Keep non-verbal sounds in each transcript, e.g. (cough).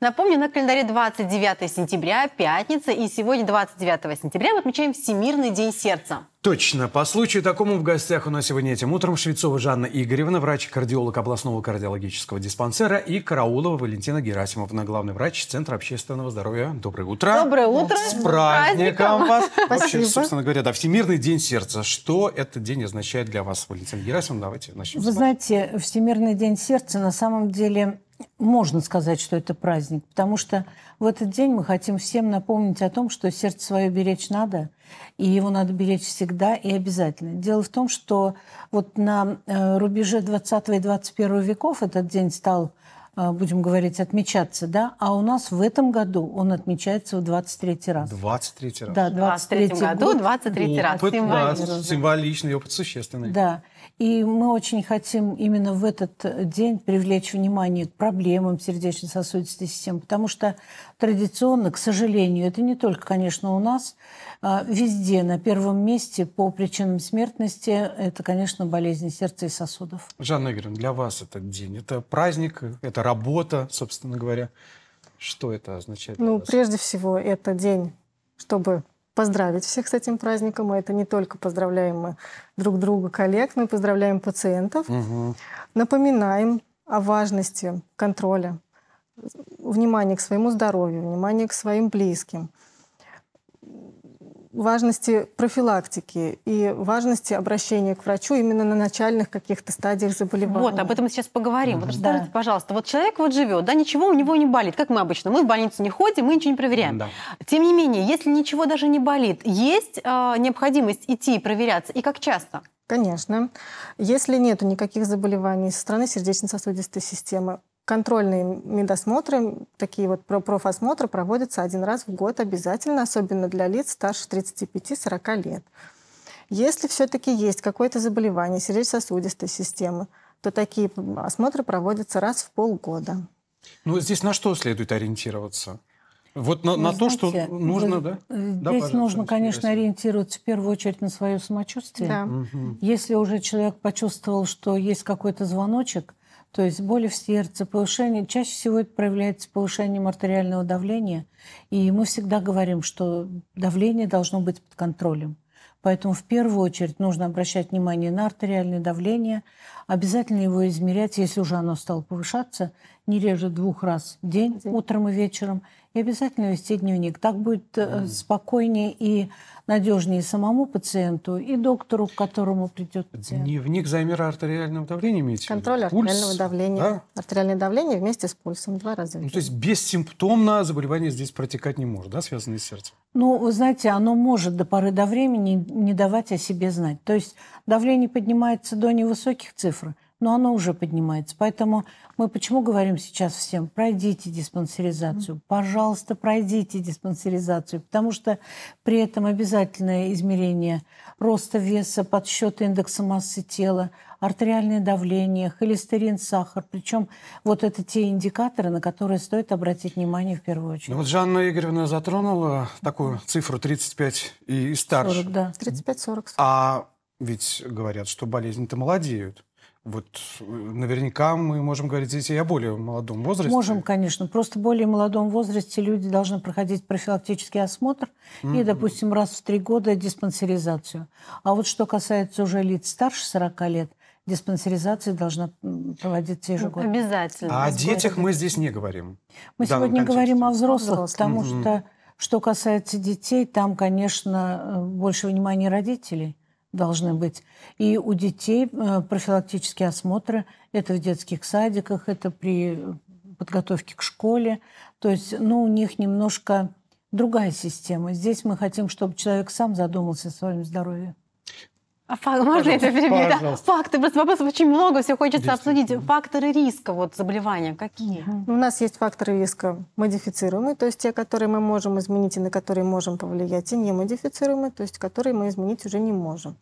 Напомню, на календаре 29 сентября, пятница, и сегодня 29 сентября мы отмечаем Всемирный день сердца. Точно. По случаю такому в гостях у нас сегодня этим утром Швецова Жанна Игоревна, врач-кардиолог областного кардиологического диспансера, и Караулова Валентина Герасимовна, главный врач Центра общественного здоровья. Доброе утро. Доброе утро. С праздником, вас. Спасибо. Вообще, собственно говоря, да, Всемирный день сердца. Что этот день означает для вас, Валентина Герасимовна? Давайте начнем. Вы знаете, Всемирный день сердца на самом деле можно сказать, что это праздник, потому что в этот день мы хотим всем напомнить о том, что сердце свое беречь надо, и его надо беречь всегда и обязательно. Дело в том, что вот на э, рубеже 20 и 21 веков этот день стал, э, будем говорить, отмечаться, да, а у нас в этом году он отмечается в 23 раз. 23 раз. Да, 23 а, году, 23 год. 23 опыт, раз. Символично. символичный опыт существенный. Да. И мы очень хотим именно в этот э, день привлечь внимание к проблемам сердечно-сосудистой системы, потому что традиционно, к сожалению, это не только, конечно, у нас, а везде на первом месте по причинам смертности это, конечно, болезни сердца и сосудов. Жанна Игоревна, для вас этот день, это праздник, это работа, собственно говоря. Что это означает? Ну, прежде всего, это день, чтобы поздравить всех с этим праздником. И это не только поздравляем мы э, друг друга коллег, но и поздравляем пациентов. Угу. Напоминаем о важности контроля, внимания к своему здоровью, внимания к своим близким, важности профилактики и важности обращения к врачу именно на начальных каких-то стадиях заболевания. Вот, об этом мы сейчас поговорим. Вот да. пожалуйста, вот человек вот живет, да, ничего у него не болит, как мы обычно. Мы в больницу не ходим, мы ничего не проверяем. Да. Тем не менее, если ничего даже не болит, есть э, необходимость идти и проверяться, и как часто? Конечно. Если нет никаких заболеваний со стороны сердечно-сосудистой системы, контрольные медосмотры, такие вот профосмотры проводятся один раз в год обязательно, особенно для лиц старше 35-40 лет. Если все-таки есть какое-то заболевание сердечно-сосудистой системы, то такие осмотры проводятся раз в полгода. Ну, здесь на что следует ориентироваться? Вот на, на знаете, то, что нужно, э, да? Здесь да, нужно, конечно, интересно. ориентироваться в первую очередь на свое самочувствие. Да. Угу. Если уже человек почувствовал, что есть какой-то звоночек, то есть боли в сердце, повышение, чаще всего это проявляется повышением артериального давления. И мы всегда говорим, что давление должно быть под контролем. Поэтому в первую очередь нужно обращать внимание на артериальное давление, обязательно его измерять, если уже оно стало повышаться, не реже двух раз в день, утром и вечером – обязательно вести дневник. Так будет mm. спокойнее и надежнее самому пациенту, и доктору, к которому придет пациент. Дневник замера артериального давления имеете? Контроль Пульс, артериального давления. Да? Артериальное давление вместе с пульсом два раза. Ну, то есть бессимптомно заболевание здесь протекать не может, да, связанное с сердцем? Ну, вы знаете, оно может до поры до времени не давать о себе знать. То есть давление поднимается до невысоких цифр – но оно уже поднимается. Поэтому мы почему говорим сейчас всем, пройдите диспансеризацию, пожалуйста, пройдите диспансеризацию, потому что при этом обязательное измерение роста веса, подсчет индекса массы тела, артериальное давление, холестерин, сахар. Причем вот это те индикаторы, на которые стоит обратить внимание в первую очередь. Ну, вот Жанна Игоревна затронула такую цифру 35 и старше. 40, да. 35-40. А ведь говорят, что болезни-то молодеют. Вот э, наверняка мы можем говорить здесь и о более молодом возрасте. Можем, конечно. Просто в более молодом возрасте люди должны проходить профилактический осмотр mm-hmm. и, допустим, раз в три года диспансеризацию. А вот что касается уже лиц старше 40 лет, диспансеризация должна проводиться ну, ежегодно. Обязательно. А о детях мы здесь не говорим. Мы сегодня контексте. говорим о взрослых, потому mm-hmm. что, что касается детей, там, конечно, э, больше внимания родителей – должны быть. И у детей э, профилактические осмотры. Это в детских садиках, это при подготовке к школе. То есть ну, у них немножко другая система. Здесь мы хотим, чтобы человек сам задумался о своем здоровье. А фак, можно я тебя перебью? Да, факты, просто вопросов очень много, все хочется обсудить. Факторы риска вот заболевания какие? Ну, у нас есть факторы риска модифицируемые, то есть те, которые мы можем изменить и на которые можем повлиять, и не модифицируемые, то есть которые мы изменить уже не можем.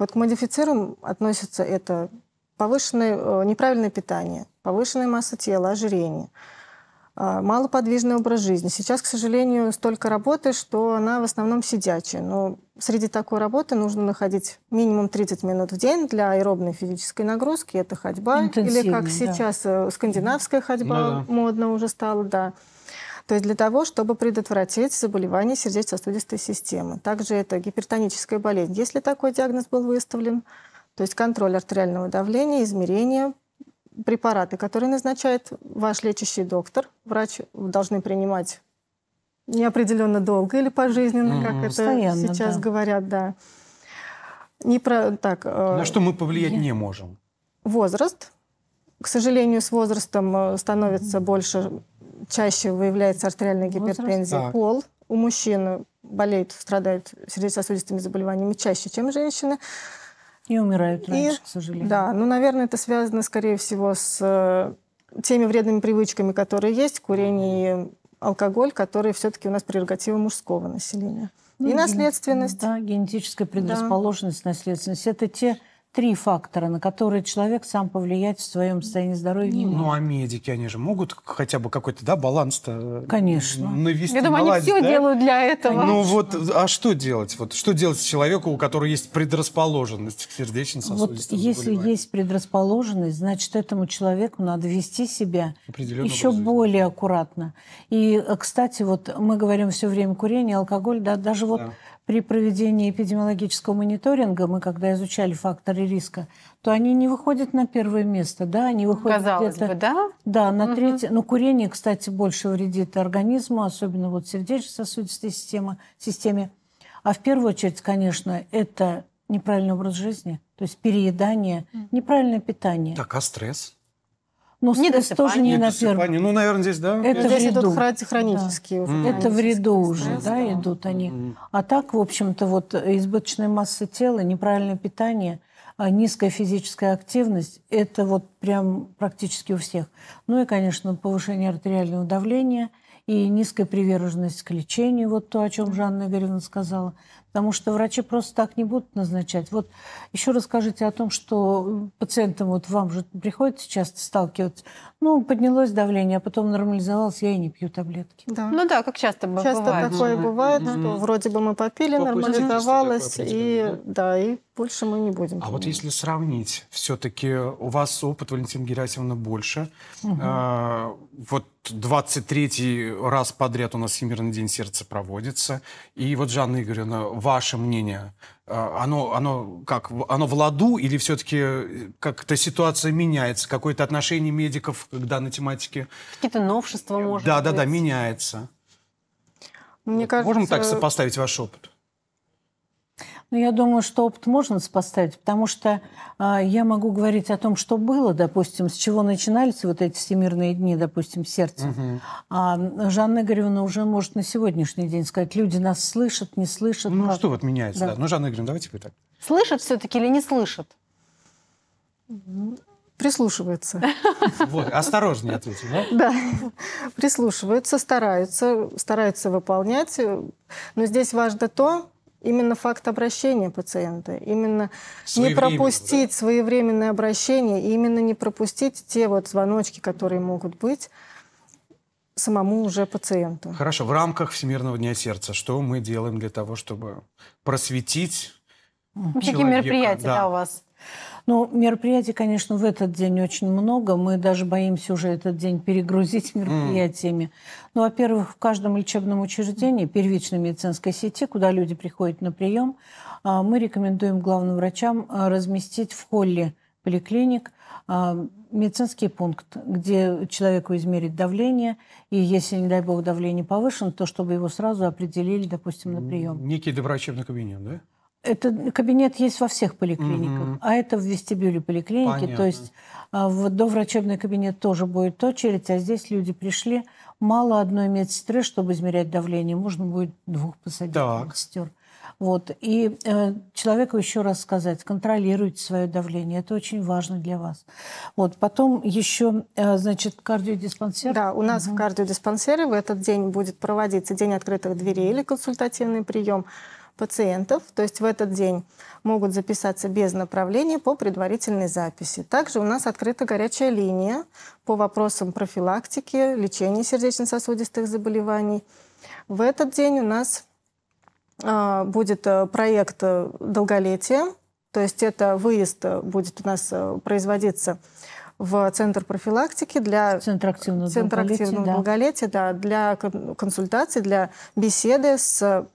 Вот к модифицируемым относится это повышенное э, неправильное питание, повышенная масса тела, ожирение – а, малоподвижный образ жизни. Сейчас, к сожалению, столько работы, что она в основном сидячая. Но среди такой работы нужно находить минимум 30 минут в день для аэробной физической нагрузки. Это ходьба или, как да. сейчас, э, скандинавская ходьба ну, да. модно уже стала, да. То есть для того, чтобы предотвратить заболевания сердечно-сосудистой системы. Также это гипертоническая болезнь, если такой диагноз был выставлен. То есть контроль артериального давления, измерение, препараты, которые назначает ваш лечащий доктор, врач, должны принимать неопределенно долго или пожизненно, mm-hmm. как это Постоянно, сейчас да. говорят, да. Не про, так, э, На что мы повлиять не можем? Возраст. К сожалению, с возрастом э, становится mm-hmm. больше, чаще выявляется артериальная гипертензия. Пол у мужчин болеют, страдают сердечно-сосудистыми заболеваниями чаще, чем женщины. И умирают раньше, и, к сожалению. Да, ну, наверное, это связано, скорее всего, с э, теми вредными привычками, которые есть, курение и алкоголь, которые все-таки у нас прерогатива мужского населения. Ну, и наследственность. Да, генетическая предрасположенность, да. наследственность. Это те три фактора, на которые человек сам повлиять в своем состоянии здоровья не ну, а медики, они же могут хотя бы какой-то, да, баланс-то э, Конечно. навести, Я думаю, наладить, они все да? делают для этого. Конечно. Ну вот, а что делать? Вот что делать человеку, у которого есть предрасположенность к сердечно-сосудистым Вот если есть предрасположенность, значит, этому человеку надо вести себя еще более аккуратно. И, э, кстати, вот мы говорим все время курение, алкоголь, да, даже вот при проведении эпидемиологического мониторинга, мы когда изучали факторы риска, то они не выходят на первое место, да, они выходят Казалось где-то... бы, да? Да, на угу. третье. Но ну, курение, кстати, больше вредит организму, особенно вот сердечно-сосудистой системе, системе. А в первую очередь, конечно, это неправильный образ жизни, то есть переедание, неправильное питание. Так, а стресс? Но ну, стресс тоже не на первом. Ну, наверное, здесь, да? Это здесь в ряду. идут хронические. Да. Mm. Это в ряду уже, да, да, идут они. Mm. А так, в общем-то, вот избыточная масса тела, неправильное питание, а, низкая физическая активность – это вот прям практически у всех. Ну и, конечно, повышение артериального давления – и низкая приверженность к лечению, вот то, о чем Жанна Игоревна сказала, потому что врачи просто так не будут назначать. Вот еще расскажите о том, что пациентам, вот вам же приходится часто сталкиваться, ну, поднялось давление, а потом нормализовалось, я и не пью таблетки. Да. Ну да, как часто бывает. Часто такое бывает, mm-hmm. что вроде бы мы попили, Попустим, нормализовалось, и, да, и больше мы не будем. А понимать. вот если сравнить, все-таки у вас опыт, Валентина Герасимовна, больше. Угу. А, вот 23 раз подряд у нас Всемирный день сердца проводится. И вот, Жанна Игоревна, ваше мнение, а, оно, оно как, оно в ладу или все-таки э, как-то ситуация меняется? Какое-то отношение медиков к данной тематике? Какие-то новшества, э, может да, быть? Да-да-да, меняется. Мне вот кажется... Можем так сопоставить ваш опыт? Ну, я думаю, что опыт можно сопоставить, потому что э, я могу говорить о том, что было, допустим, с чего начинались вот эти всемирные дни, допустим, сердце. Угу. А Жанна Игоревна уже может на сегодняшний день сказать, люди нас слышат, не слышат. Ну, как... что вот меняется, да. да. Ну, Жанна Игоревна, давайте вы так. Слышат все-таки или не слышат? Прислушиваются. Вот, осторожнее ответил, да? Да. Прислушиваются, стараются, стараются выполнять. Но здесь важно то, Именно факт обращения пациента, именно не пропустить да? своевременное обращение, и именно не пропустить те вот звоночки, которые могут быть самому уже пациенту. Хорошо, в рамках Всемирного дня сердца, что мы делаем для того, чтобы просветить Какие мероприятия да. Да, у вас? Ну, мероприятий, конечно, в этот день очень много. Мы даже боимся уже этот день перегрузить (laughs) мероприятиями. Mm. Ну, во-первых, в каждом лечебном учреждении первичной медицинской сети, куда люди приходят на прием, а, мы рекомендуем главным врачам а, разместить в холле поликлиник а, медицинский пункт, где человеку измерить давление, и если, не дай бог, давление повышено, то чтобы его сразу определили, допустим, на прием. Некий доврачебный кабинет, да? Это кабинет есть во всех поликлиниках, mm а это в вестибюле поликлиники. Понятно. То есть а, в доврачебный кабинет тоже будет очередь, а здесь люди пришли. Мало одной медсестры, чтобы измерять давление, можно будет двух посадить так. медсестер. Вот. И э, человеку еще раз сказать, контролируйте свое давление, это очень важно для вас. Вот. Потом еще, э, значит, кардиодиспансер. Да, у нас угу. в кардиодиспансере в этот день будет проводиться день открытых дверей или консультативный прием пациентов, то есть в этот день могут записаться без направления по предварительной записи. Также у нас открыта горячая линия по вопросам профилактики, лечения сердечно-сосудистых заболеваний. В этот день у нас а, будет э, проект э, долголетия, то есть это выезд э, будет у нас производиться в центр профилактики для центр активного, центр долголетия, активного да. долголетия, да, для консультации, для беседы с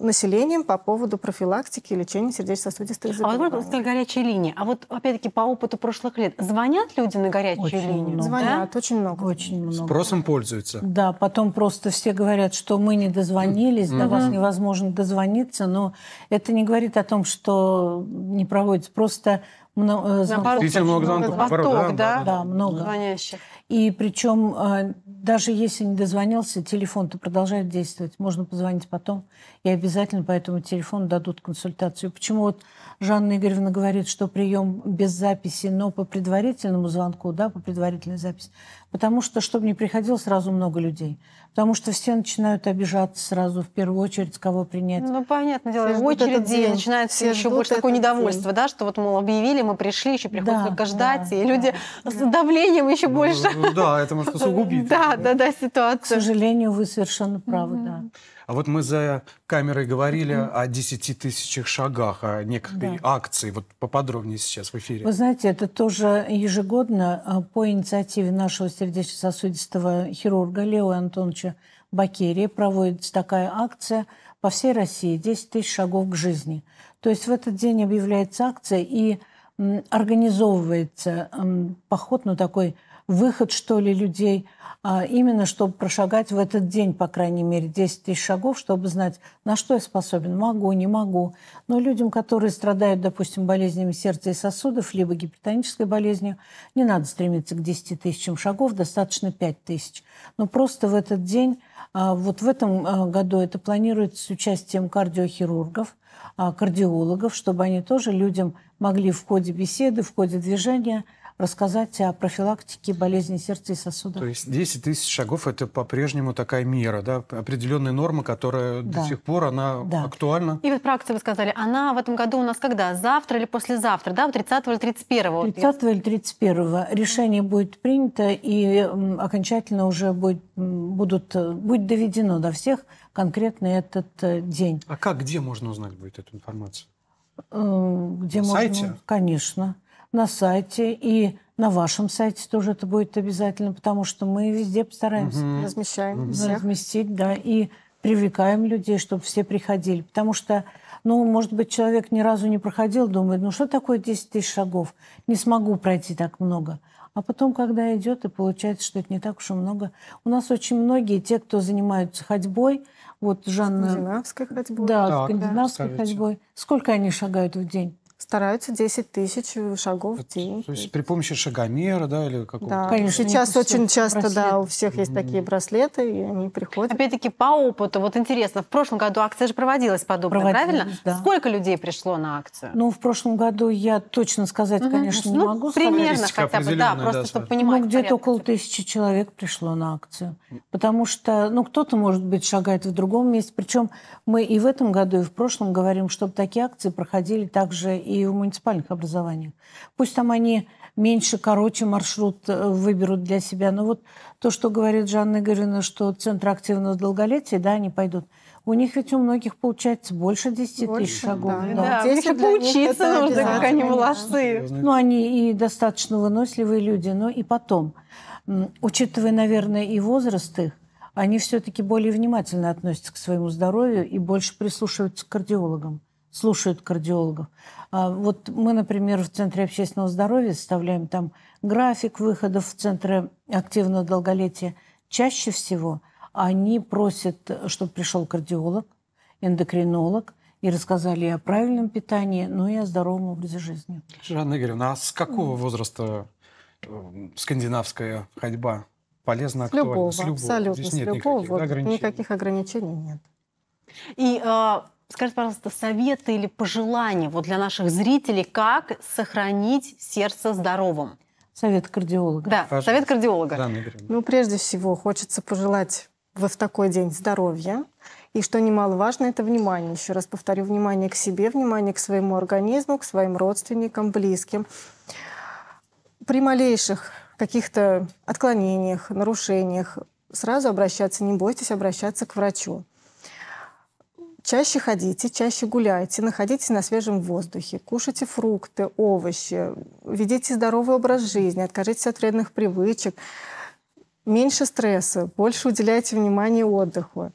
населением по поводу профилактики и лечения сердечно-сосудистых заболеваний. А вот столь горячая линии. А вот опять-таки по опыту прошлых лет звонят люди на горячую очень линию? Много. Звонят, да? очень много. Очень много. Спросом пользуются. Да, потом просто все говорят, что мы не дозвонились, mm-hmm. до вас невозможно дозвониться, но это не говорит о том, что не проводится. Просто э, много, Наоборот, много звонков. Поток, да? Да, да много. Звонящих. И причем а, даже если не дозвонился, телефон-то продолжает действовать. Можно позвонить потом, и обязательно по этому телефону дадут консультацию. Почему вот Жанна Игоревна говорит, что прием без записи, но по предварительному звонку, да, по предварительной записи? Потому что, чтобы не приходило сразу много людей. Потому что все начинают обижаться сразу, в первую очеочередь, кого принять. Ну, понятное дело, в очереди начинают все, еще больше такое недовольство, день. да, что вот, мол, объявили, мы пришли, еще приходится да, только ждать, да, и люди да, с давлением еще да. Ну, больше ну, ну да, это может усугубить. Да, да, да, ситуация. К сожалению, вы совершенно правы, да. А вот мы за камерой говорили о 10 тысячах шагах, о некой акции. Вот поподробнее сейчас в эфире. Вы знаете, это тоже ежегодно а, по инициативе нашего сердечно-сосудистого хирурга Лео Антоновича Бакерии проводится такая акция по всей России 10 тысяч шагов к жизни. То есть в этот день объявляется акция и организовывается поход, ну такой выход, что ли, людей, а именно чтобы прошагать в этот день, по крайней мере, 10 тысяч шагов, чтобы знать, на что я способен, могу, не могу. Но людям, которые страдают, допустим, болезнями сердца и сосудов, либо гипертонической болезнью, не надо стремиться к 10 тысячам шагов, достаточно 5 тысяч. Но просто в этот день, а, вот в этом а, году это планируется с участием кардиохирургов, кардиологов, чтобы они тоже людям могли в ходе беседы, в ходе движения – рассказать о профилактике болезни сердца и сосудов. То есть 10 тысяч шагов – это по-прежнему такая мера, да? Определенная норма, которая да. до сих пор, она да. актуальна? И вот про акцию вы сказали, она в этом году у нас когда? Завтра или послезавтра, да? 30 или 31? 30 или 31. Решение будет принято, и окончательно уже будет, будут, э, будет доведено до всех конкретно этот э, день. А как, где можно узнать будет эту информацию? Э, где На можно? сайте? Конечно на сайте и на вашем сайте тоже это будет обязательно, потому что мы везде постараемся. Угу. Размещаем всех. Разместить, да, и привлекаем людей, чтобы все приходили. Потому что, ну, может быть, человек ни разу не проходил, думает, ну, что такое 10 тысяч шагов? Не смогу пройти так много. А потом, когда идет, и получается, что это не так уж и много. У нас очень многие, те, кто занимаются ходьбой, вот Жанна... Скандинавской ходьбой. Да, так, скандинавской да. ходьбой. Сколько они шагают в день? стараются 10 тысяч шагов это, в день. То есть при помощи шагомера, да, или какого-то? Да, Конечно, сейчас очень часто, браслеты. да, у всех есть такие браслеты, и они приходят. Опять-таки по опыту, вот интересно, в прошлом году акция же проводилась подобная, проводилась, правильно? Да. Сколько людей пришло на акцию? Ну, в прошлом году я точно сказать, mm конечно, ну, не могу. примерно хотя бы, да, просто да, чтобы ну, понимать. Ну, где-то около тысячи человек пришло на акцию, потому что, ну, кто-то, может быть, шагает в другом месте, причем мы и в этом году, и в прошлом говорим, чтобы такие акции проходили также и в муниципальных образованиях. Пусть там они меньше, короче маршрут э, выберут для себя. Но вот то, что говорит Жанна Игоревна, что Центр активного долголетия, да, они пойдут. У них ведь у многих получается больше 10 больше, тысяч шагов. Да, да. да. еще поучиться нужно, как они молодцы. Ну, они и достаточно выносливые люди. Но и потом, учитывая, наверное, и возраст их, они все-таки более внимательно относятся к своему здоровью и больше прислушиваются к кардиологам слушают кардиологов. А вот мы, например, в Центре общественного здоровья составляем там график выходов в Центре активного долголетия. Чаще всего они просят, чтобы пришел кардиолог, эндокринолог, и рассказали и о правильном питании, но ну и о здоровом образе жизни. Жанна Игоревна, а с какого возраста э, скандинавская ходьба полезна, с любого, с любого, абсолютно, Здесь с нет любого. Никаких, вот, ограничений? никаких ограничений нет. И э, Скажите, пожалуйста, советы или пожелания вот для наших зрителей, как сохранить сердце здоровым? Совет кардиолога. Да, Пожалуйста. совет кардиолога. Да, ну, прежде всего, хочется пожелать вы в такой день здоровья. И что немаловажно, это внимание. Еще раз повторю, внимание к себе, внимание к своему организму, к своим родственникам, близким. При малейших каких-то отклонениях, нарушениях сразу обращаться, не бойтесь обращаться к врачу. Чаще ходите, чаще гуляйте, находитесь на свежем воздухе, кушайте фрукты, овощи, ведите здоровый образ жизни, откажитесь от вредных привычек, меньше стресса, больше уделяйте внимание отдыху.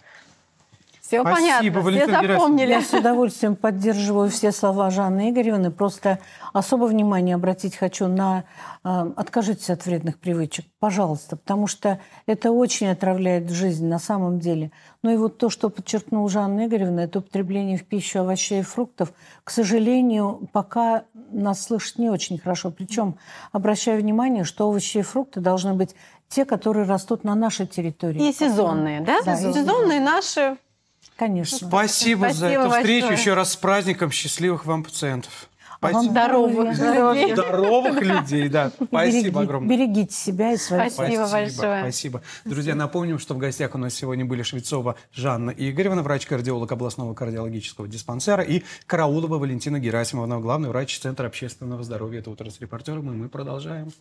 Все Спасибо, понятно, Валентина все запомнили. Я с удовольствием поддерживаю все слова Жанны Игоревны. Просто особо внимание обратить хочу на э, «откажитесь от вредных привычек», пожалуйста, потому что это очень отравляет жизнь на самом деле. Ну и вот то, что подчеркнул Жанна Игоревна, это употребление в пищу овощей и фруктов, к сожалению, пока нас слышат не очень хорошо. Причем обращаю внимание, что овощи и фрукты должны быть те, которые растут на нашей территории. И сезонные, да? да сезонные. сезонные наши Конечно. Спасибо, Спасибо за эту большое. встречу. Еще раз с праздником. Счастливых вам пациентов. А спасибо. Вам здоровых, здоровых, здоровых людей, да. Спасибо огромное. Берегите себя и своих. Спасибо, спасибо большое. Спасибо. Друзья, напомним, что в гостях у нас сегодня были Швецова Жанна Игоревна, врач-кардиолог областного кардиологического диспансера, и Караулова Валентина Герасимовна, главный врач Центра общественного здоровья. Это «Утро с репортером», и мы продолжаем.